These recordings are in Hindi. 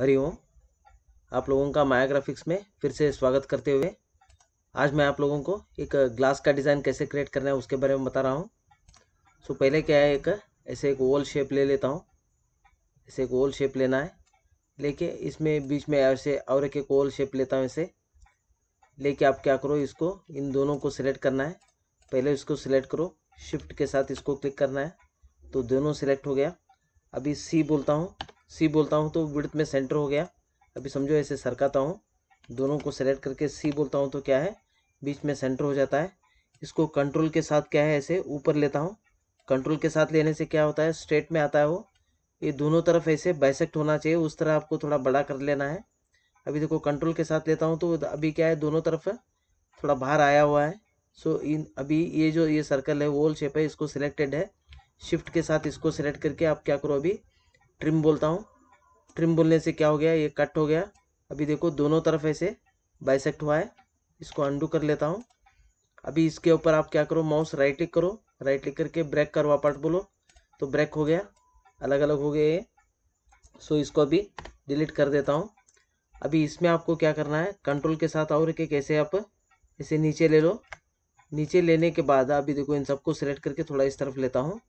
हरि ओम आप लोगों का माया ग्राफिक्स में फिर से स्वागत करते हुए आज मैं आप लोगों को एक ग्लास का डिज़ाइन कैसे क्रिएट करना है उसके बारे में बता रहा हूँ सो पहले क्या है एक ऐसे एक वॉल शेप ले लेता हूँ ऐसे एक ओवल शेप लेना है लेके इसमें बीच में ऐसे और एक वॉल शेप लेता हूँ ऐसे लेके आप क्या करो इसको इन दोनों को सिलेक्ट करना है पहले इसको सिलेक्ट करो शिफ्ट के साथ इसको क्लिक करना है तो दोनों सिलेक्ट हो गया अभी सी बोलता हूँ सी बोलता हूँ तो वृत्त में सेंटर हो गया अभी समझो ऐसे सरकाता हूँ दोनों को सेलेक्ट करके सी बोलता हूँ तो क्या है बीच में सेंटर हो जाता है इसको कंट्रोल के साथ क्या है ऐसे ऊपर लेता हूँ कंट्रोल के साथ लेने से क्या होता है स्ट्रेट में आता है वो ये दोनों तरफ ऐसे बाइसेक्ट होना चाहिए उस तरह आपको थोड़ा बड़ा कर लेना है अभी देखो कंट्रोल के साथ लेता हूँ तो अभी क्या है दोनों तरफ थोड़ा बाहर आया हुआ है सो इन अभी ये जो ये सर्कल है वोल शेप है इसको सिलेक्टेड है शिफ्ट के साथ इसको सिलेक्ट करके आप क्या करो अभी ट्रिम बोलता हूँ ट्रिम बोलने से क्या हो गया ये कट हो गया अभी देखो दोनों तरफ ऐसे बाइसेक्ट हुआ है इसको अंडू कर लेता हूँ अभी इसके ऊपर आप क्या करो माउस राइट क्लिक करो राइट क्लिक करके ब्रेक करवा पार्ट बोलो तो ब्रेक हो गया अलग अलग हो गए ये सो इसको अभी डिलीट कर देता हूँ अभी इसमें आपको क्या करना है कंट्रोल के साथ और के कैसे आप इसे नीचे ले लो नीचे लेने के बाद अभी देखो इन सबको सिलेक्ट करके थोड़ा इस तरफ लेता हूँ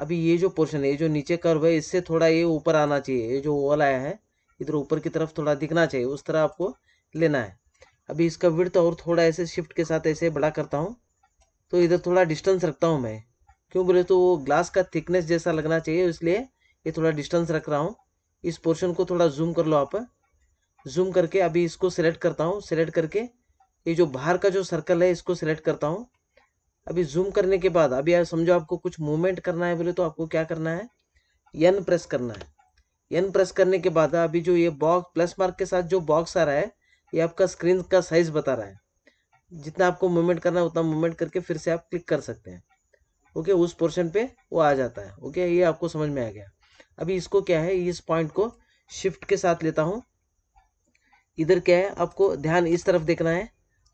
अभी ये जो पोर्शन है ये जो नीचे कर्व है इससे थोड़ा ये ऊपर आना चाहिए ये जो वॉल आया है इधर ऊपर की तरफ थोड़ा दिखना चाहिए उस तरह आपको लेना है अभी इसका विड़ और थोड़ा ऐसे शिफ्ट के साथ ऐसे बड़ा करता हूँ तो इधर थोड़ा डिस्टेंस रखता हूँ मैं क्यों बोले तो वो ग्लास का थिकनेस जैसा लगना चाहिए इसलिए ये थोड़ा डिस्टेंस रख रहा हूँ इस पोर्शन को थोड़ा जूम कर लो आप जूम करके अभी इसको सिलेक्ट करता हूँ सिलेक्ट करके ये जो बाहर का जो सर्कल है इसको सिलेक्ट करता हूँ अभी जूम करने के बाद अभी समझो आपको कुछ मूवमेंट करना है बोले तो आपको क्या करना है एन प्रेस करना है एन प्रेस करने के बाद अभी जो ये बॉक्स प्लस मार्क के साथ जो बॉक्स आ रहा है ये आपका स्क्रीन का साइज बता रहा है जितना आपको मूवमेंट करना है उतना मूवमेंट करके फिर से आप क्लिक कर सकते हैं ओके उस पोर्शन पे वो आ जाता है ओके ये आपको समझ में आ गया अभी इसको क्या है इस पॉइंट को शिफ्ट के साथ लेता हूँ इधर क्या है आपको ध्यान इस तरफ देखना है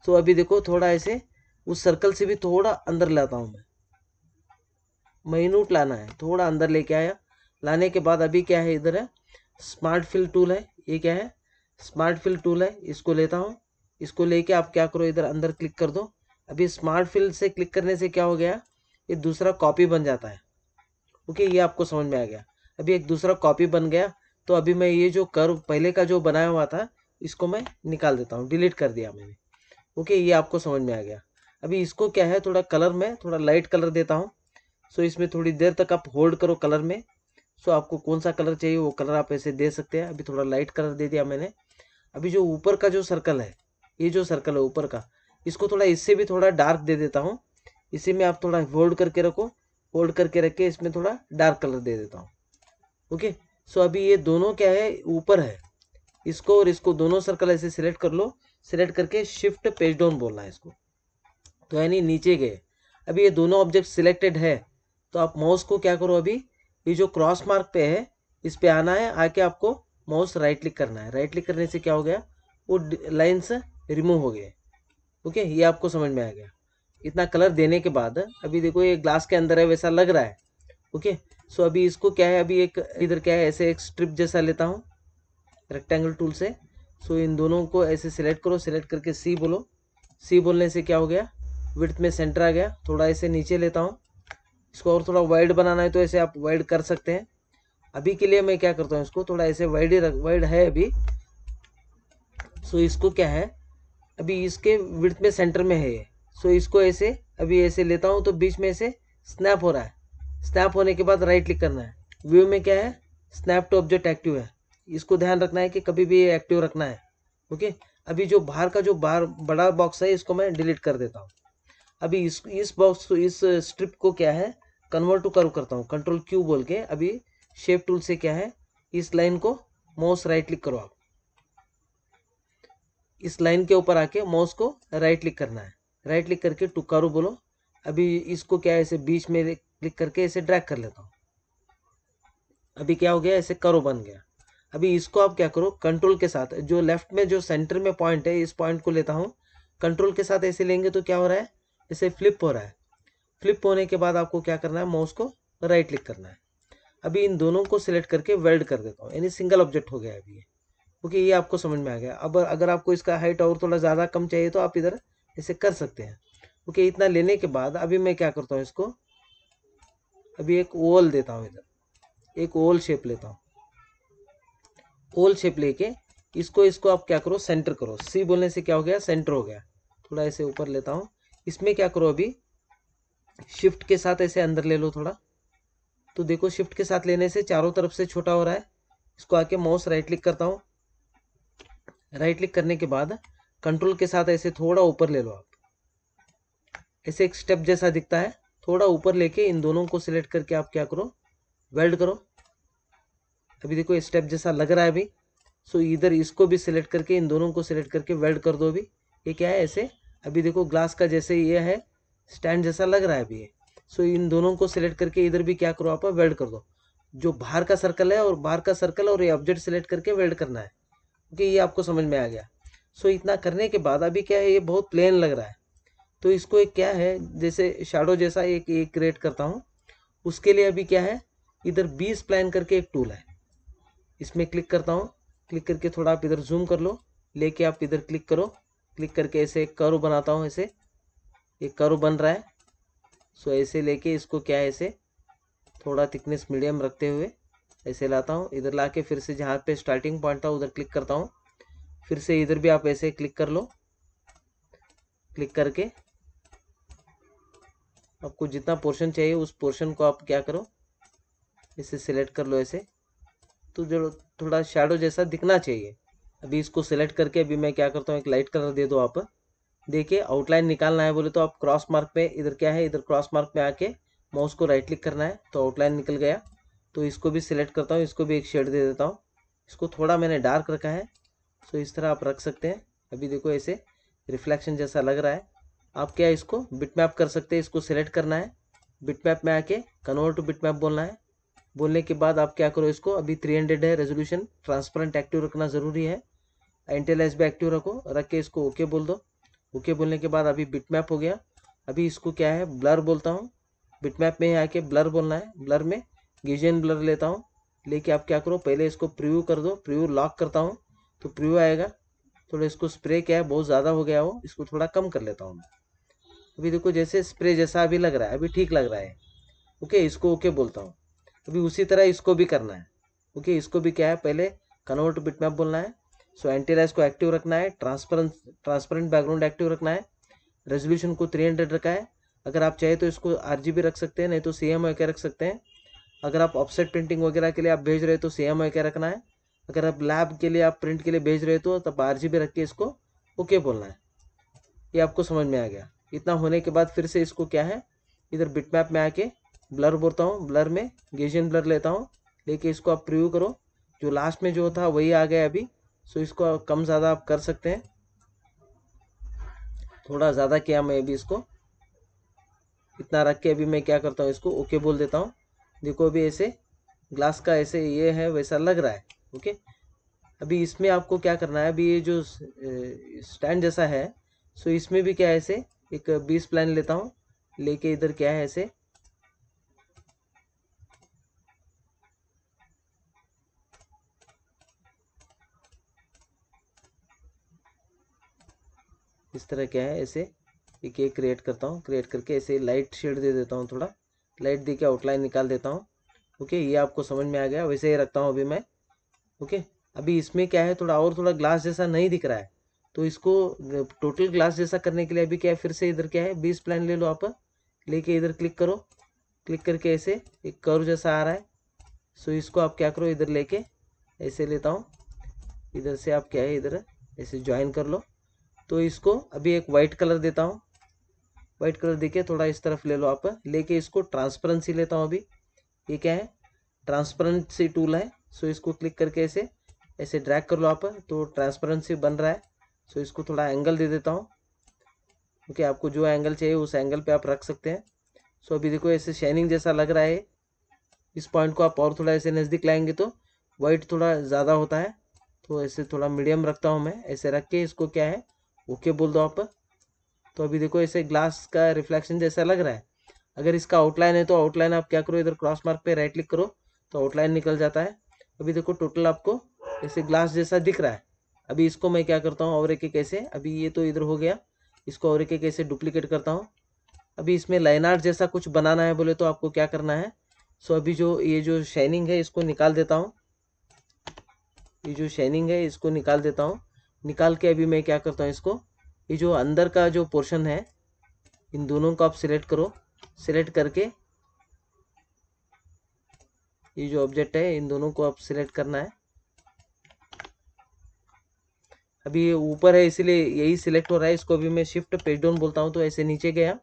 तो अभी देखो थोड़ा ऐसे उस सर्कल से भी थोड़ा अंदर लाता हूँ मैं माइन्यूट लाना है थोड़ा अंदर लेके आया लाने के बाद अभी क्या है इधर है स्मार्ट फिल टूल है ये क्या है स्मार्ट फिल टूल है इसको लेता हूँ इसको लेके आप क्या करो इधर अंदर क्लिक कर दो अभी स्मार्ट फिल से क्लिक करने से क्या हो गया ये दूसरा कॉपी बन जाता है ओके ये आपको समझ में आ गया अभी एक दूसरा कॉपी बन गया तो अभी मैं ये जो कर्व पहले का जो बनाया हुआ था इसको मैं निकाल देता हूँ डिलीट कर दिया मैंने ओके ये आपको समझ में आ गया अभी इसको क्या है थोड़ा कलर में थोड़ा लाइट कलर देता हूँ सो इसमें थोड़ी देर तक आप होल्ड करो कलर में सो आपको कौन सा कलर चाहिए वो कलर आप ऐसे दे सकते हैं अभी थोड़ा लाइट कलर दे दिया मैंने अभी जो ऊपर का जो सर्कल है ये जो सर्कल है ऊपर का इसको थोड़ा इससे भी थोड़ा डार्क दे देता हूँ इसे में आप थोड़ा होल्ड करके रखो होल्ड करके रख के इसमें थोड़ा डार्क कलर दे देता हूँ ओके सो अभी ये दोनों क्या है ऊपर है इसको और इसको दोनों सर्कल ऐसे सिलेक्ट कर लो सिलेक्ट करके शिफ्ट पेज डाउन बोलना है इसको तो यानी नीचे गए अभी ये दोनों ऑब्जेक्ट सिलेक्टेड है तो आप माउस को क्या करो अभी ये जो क्रॉस मार्क पे है इस पे आना है आके आपको माउस राइट क्लिक करना है राइट क्लिक करने से क्या हो गया वो लाइन्स रिमूव हो गए ओके ये आपको समझ में आ गया इतना कलर देने के बाद अभी देखो ये ग्लास के अंदर है वैसा लग रहा है ओके सो अभी इसको क्या है अभी एक इधर क्या है ऐसे एक स्ट्रिप जैसा लेता हूँ रेक्टेंगल टूल से सो इन दोनों को ऐसे सिलेक्ट करो सिलेक्ट करके सी बोलो सी बोलने से क्या हो गया विथ में सेंटर आ गया थोड़ा ऐसे नीचे लेता हूँ इसको और थोड़ा वाइड बनाना है तो ऐसे आप वाइड कर सकते हैं अभी के लिए मैं क्या करता हूँ इसको थोड़ा ऐसे वाइड ही वाइड है अभी सो इसको क्या है अभी इसके विथ में सेंटर में है ये सो इसको ऐसे अभी ऐसे लेता हूँ तो बीच में ऐसे स्नैप हो रहा है स्नैप होने के बाद राइट क्लिक करना है व्यू में क्या है स्नैप टू ऑब्जेक्ट एक्टिव है इसको ध्यान रखना है कि कभी भी एक्टिव रखना है ओके अभी जो बाहर का जो बाहर बड़ा बॉक्स है इसको मैं डिलीट कर देता हूँ अभी इस इस बॉक्स को इस स्ट्रिप को क्या है कन्वर्ट टू कर्व करता हूँ कंट्रोल क्यू बोल के अभी शेप टूल से क्या है इस लाइन को माउस राइट क्लिक करो आप इस लाइन के ऊपर आके माउस को राइट क्लिक करना है राइट क्लिक करके टू कर्व बोलो अभी इसको क्या है इसे बीच में क्लिक करके इसे ड्रैग कर लेता हूँ अभी क्या हो गया ऐसे करो बन गया अभी इसको आप क्या करो कंट्रोल के साथ जो लेफ्ट में जो सेंटर में पॉइंट है इस पॉइंट को लेता हूँ कंट्रोल के साथ ऐसे लेंगे तो क्या हो रहा है इसे फ्लिप हो रहा है फ्लिप होने के बाद आपको क्या करना है माउस को राइट क्लिक करना है अभी इन दोनों को सिलेक्ट करके वेल्ड कर देता हूँ यानी सिंगल ऑब्जेक्ट हो गया अभी ये ओके ये आपको समझ में आ गया अब अगर आपको इसका हाइट और थोड़ा ज़्यादा कम चाहिए तो आप इधर इसे कर सकते हैं ओके इतना लेने के बाद अभी मैं क्या करता हूँ इसको अभी एक ओल देता हूँ इधर एक ओल शेप लेता हूँ ओल शेप लेके इसको इसको आप क्या करो सेंटर करो सी बोलने से क्या हो गया सेंटर हो गया थोड़ा इसे ऊपर लेता हूँ इसमें क्या करो अभी शिफ्ट के साथ ऐसे अंदर ले लो थोड़ा तो देखो शिफ्ट के साथ लेने से चारों तरफ से छोटा हो रहा है इसको आके माउस राइट क्लिक करता हूँ राइट क्लिक करने के बाद कंट्रोल के साथ ऐसे थोड़ा ऊपर ले लो आप ऐसे एक स्टेप जैसा दिखता है थोड़ा ऊपर लेके इन दोनों को सिलेक्ट करके आप क्या करो वेल्ड करो अभी देखो स्टेप जैसा लग रहा है अभी सो इधर इसको भी सिलेक्ट करके इन दोनों को सिलेक्ट करके वेल्ड कर दो अभी ये क्या है ऐसे अभी देखो ग्लास का जैसे ये है स्टैंड जैसा लग रहा है अभी ये सो इन दोनों को सिलेक्ट करके इधर भी क्या करो आप वेल्ड कर दो जो बाहर का सर्कल है और बाहर का सर्कल और ये ऑब्जेक्ट सेलेक्ट करके वेल्ड करना है क्योंकि ये आपको समझ में आ गया सो इतना करने के बाद अभी क्या है ये बहुत प्लेन लग रहा है तो इसको एक क्या है जैसे शाडो जैसा एक एक क्रिएट करता हूँ उसके लिए अभी क्या है इधर बी स्प्लाइन करके एक टूल है इसमें क्लिक करता हूँ क्लिक करके थोड़ा आप इधर जूम कर लो लेके आप इधर क्लिक करो क्लिक करके ऐसे करो बनाता हूँ ऐसे ये करो बन रहा है सो ऐसे लेके इसको क्या है ऐसे थोड़ा थिकनेस मीडियम रखते हुए ऐसे लाता हूँ इधर ला के फिर से जहाँ पे स्टार्टिंग पॉइंट था उधर क्लिक करता हूँ फिर से इधर भी आप ऐसे क्लिक कर लो क्लिक करके आपको जितना पोर्शन चाहिए उस पोर्शन को आप क्या करो इसे सिलेक्ट कर लो ऐसे तो जो थोड़ा शेडो जैसा दिखना चाहिए अभी इसको सेलेक्ट करके अभी मैं क्या करता हूँ एक लाइट कलर दे दो आप देखिए आउटलाइन निकालना है बोले तो आप क्रॉस मार्क पे इधर क्या है इधर क्रॉस मार्क पे आके माउस को राइट क्लिक करना है तो आउटलाइन निकल गया तो इसको भी सिलेक्ट करता हूँ इसको भी एक शेड दे देता हूँ इसको थोड़ा मैंने डार्क रखा है सो तो इस तरह आप रख सकते हैं अभी देखो ऐसे रिफ्लेक्शन जैसा लग रहा है आप क्या इसको बिट मैप कर सकते हैं इसको सिलेक्ट करना है बिट मैप में आके कन्वर्ट टू बिट मैप बोलना है बोलने के बाद आप क्या करो इसको अभी थ्री हंड्रेड है रेजोल्यूशन ट्रांसपेरेंट एक्टिव रखना ज़रूरी है एंटेलाइज बैक एक्टिव रखो रख के इसको ओके बोल दो ओके बोलने के बाद अभी बिटमैप हो गया अभी इसको क्या है ब्लर बोलता हूँ बिटमैप में आके ब्लर बोलना है ब्लर में गिजन ब्लर लेता हूँ लेके आप क्या करो पहले इसको प्रिव्यू कर दो प्रिव्यू लॉक करता हूँ तो प्रिव्यू आएगा थोड़ा इसको स्प्रे क्या है बहुत ज़्यादा हो गया हो इसको थोड़ा कम कर लेता हूँ अभी देखो जैसे स्प्रे जैसा अभी लग रहा है अभी ठीक लग रहा है ओके इसको ओके बोलता हूँ अभी उसी तरह इसको भी करना है ओके इसको भी क्या है पहले कन्वर्ट बिटमैप बोलना है सो एंटी को एक्टिव रखना है ट्रांसपेरेंट ट्रांसपेरेंट बैकग्राउंड एक्टिव रखना है रेजोल्यूशन को थ्री हंड्रेड रखा है अगर आप चाहे तो इसको आर जी बी रख सकते हैं नहीं तो सी एम रख सकते हैं अगर आप ऑफसेट प्रिंटिंग वगैरह के लिए आप भेज रहे हो तो सी एम रखना है अगर आप लैब के लिए आप प्रिंट के लिए भेज रहे हो तो तब आर जी बी रख के इसको ओके बोलना है ये आपको समझ में आ गया इतना होने के बाद फिर से इसको क्या है इधर बिटमैप में आके ब्लर बोलता हूँ ब्लर में गेजियन ब्लर लेता हूँ लेके इसको आप प्रिव्यू करो जो लास्ट में जो था वही आ गया अभी सो इसको कम ज़्यादा आप कर सकते हैं थोड़ा ज़्यादा किया मैं अभी इसको इतना रख के अभी मैं क्या करता हूँ इसको ओके बोल देता हूँ देखो अभी ऐसे ग्लास का ऐसे ये है वैसा लग रहा है ओके अभी इसमें आपको क्या करना है अभी ये जो स्टैंड जैसा है सो इसमें भी क्या है ऐसे एक बीस प्लान लेता हूँ लेके इधर क्या है ऐसे इस तरह क्या है ऐसे एक एक क्रिएट करता हूँ क्रिएट करके ऐसे लाइट शेड दे देता हूँ थोड़ा लाइट दे के आउटलाइन निकाल देता हूँ ओके ये आपको समझ में आ गया वैसे ही रखता हूँ अभी मैं ओके अभी इसमें क्या है थोड़ा और थोड़ा ग्लास जैसा नहीं दिख रहा है तो इसको टोटल ग्लास जैसा करने के लिए अभी क्या है फिर से इधर क्या है बीस प्लान ले लो आप लेके इधर क्लिक करो क्लिक करके ऐसे एक कर जैसा आ रहा है सो इसको आप क्या करो इधर लेके ऐसे लेता हूँ इधर से आप क्या है इधर ऐसे ज्वाइन कर लो तो इसको अभी एक वाइट कलर देता हूँ वाइट कलर देके थोड़ा इस तरफ ले लो आप लेके इसको ट्रांसपेरेंसी लेता हूँ अभी ये क्या है ट्रांसपेरेंसी टूल है सो इसको क्लिक करके ऐसे ऐसे ड्रैग कर लो आप तो ट्रांसपेरेंसी बन रहा है सो इसको थोड़ा एंगल दे देता हूँ ओके okay, आपको जो एंगल चाहिए उस एंगल पे आप रख सकते हैं सो अभी देखो ऐसे शाइनिंग जैसा लग रहा है इस पॉइंट को आप और थोड़ा ऐसे नज़दीक लाएंगे तो वाइट थोड़ा ज़्यादा होता है तो ऐसे थोड़ा मीडियम रखता हूँ मैं ऐसे रख के इसको क्या है ओके बोल दो आप तो अभी देखो ऐसे ग्लास का रिफ्लेक्शन जैसा लग रहा है अगर इसका आउटलाइन है तो आउटलाइन आप क्या करो इधर क्रॉस मार्क पे राइट क्लिक करो तो आउटलाइन निकल जाता है अभी देखो टोटल आपको ऐसे ग्लास जैसा दिख रहा है अभी इसको मैं क्या करता हूँ और एक एक ऐसे अभी ये तो इधर हो गया इसको और एक एक ऐसे डुप्लीकेट करता हूँ अभी इसमें लाइन आर्ट जैसा कुछ बनाना है बोले तो आपको क्या करना है सो अभी जो ये जो शाइनिंग है इसको निकाल देता हूँ ये जो शाइनिंग है इसको निकाल देता हूँ निकाल के अभी मैं क्या करता हूँ इसको ये जो अंदर का जो पोर्शन है इन दोनों को आप सिलेक्ट करो सिलेक्ट करके ये जो ऑब्जेक्ट है इन दोनों को आप सिलेक्ट करना है अभी ऊपर है इसीलिए यही सिलेक्ट हो रहा है इसको अभी मैं शिफ्ट पेज डाउन बोलता हूँ तो ऐसे नीचे गया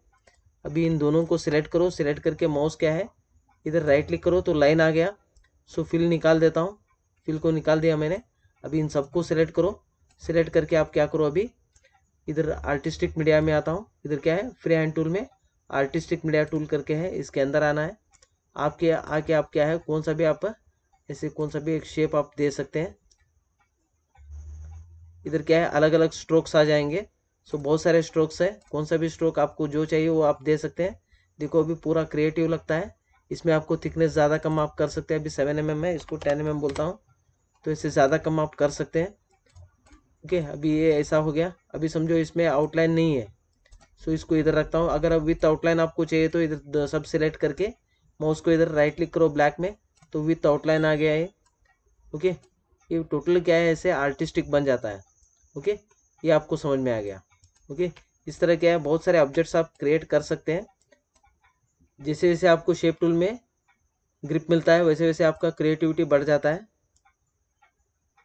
अभी इन दोनों को सिलेक्ट करो सिलेक्ट करके माउस क्या है इधर राइट क्लिक करो तो लाइन आ गया सो फिल निकाल देता हूँ फिल को निकाल दिया मैंने अभी इन सबको सिलेक्ट करो सिलेक्ट करके आप क्या करो अभी इधर आर्टिस्टिक मीडिया में आता हूँ इधर क्या है फ्री हैंड टूल में आर्टिस्टिक मीडिया टूल करके है इसके अंदर आना है आपके आके आप क्या है कौन सा भी आप ऐसे कौन सा भी एक शेप आप दे सकते हैं इधर क्या है अलग अलग स्ट्रोक्स आ जाएंगे सो बहुत सारे स्ट्रोक्स है कौन सा भी स्ट्रोक आपको जो चाहिए वो आप दे सकते हैं देखो अभी पूरा क्रिएटिव लगता है इसमें आपको थिकनेस ज़्यादा कम आप कर सकते हैं अभी सेवन एम mm है इसको टेन एम mm बोलता हूँ तो इससे ज़्यादा कम आप कर सकते हैं ओके अभी ये ऐसा हो गया अभी समझो इसमें आउटलाइन नहीं है सो इसको इधर रखता हूँ अगर अब विथ आउटलाइन आपको चाहिए तो इधर सब सिलेक्ट करके माउस को इधर राइट क्लिक करो ब्लैक में तो विथ आउटलाइन आ गया है ओके ये टोटल क्या है ऐसे आर्टिस्टिक बन जाता है ओके ये आपको समझ में आ गया ओके इस तरह क्या है बहुत सारे ऑब्जेक्ट्स आप क्रिएट कर सकते हैं जैसे जैसे आपको शेप टूल में ग्रिप मिलता है वैसे वैसे आपका क्रिएटिविटी बढ़ जाता है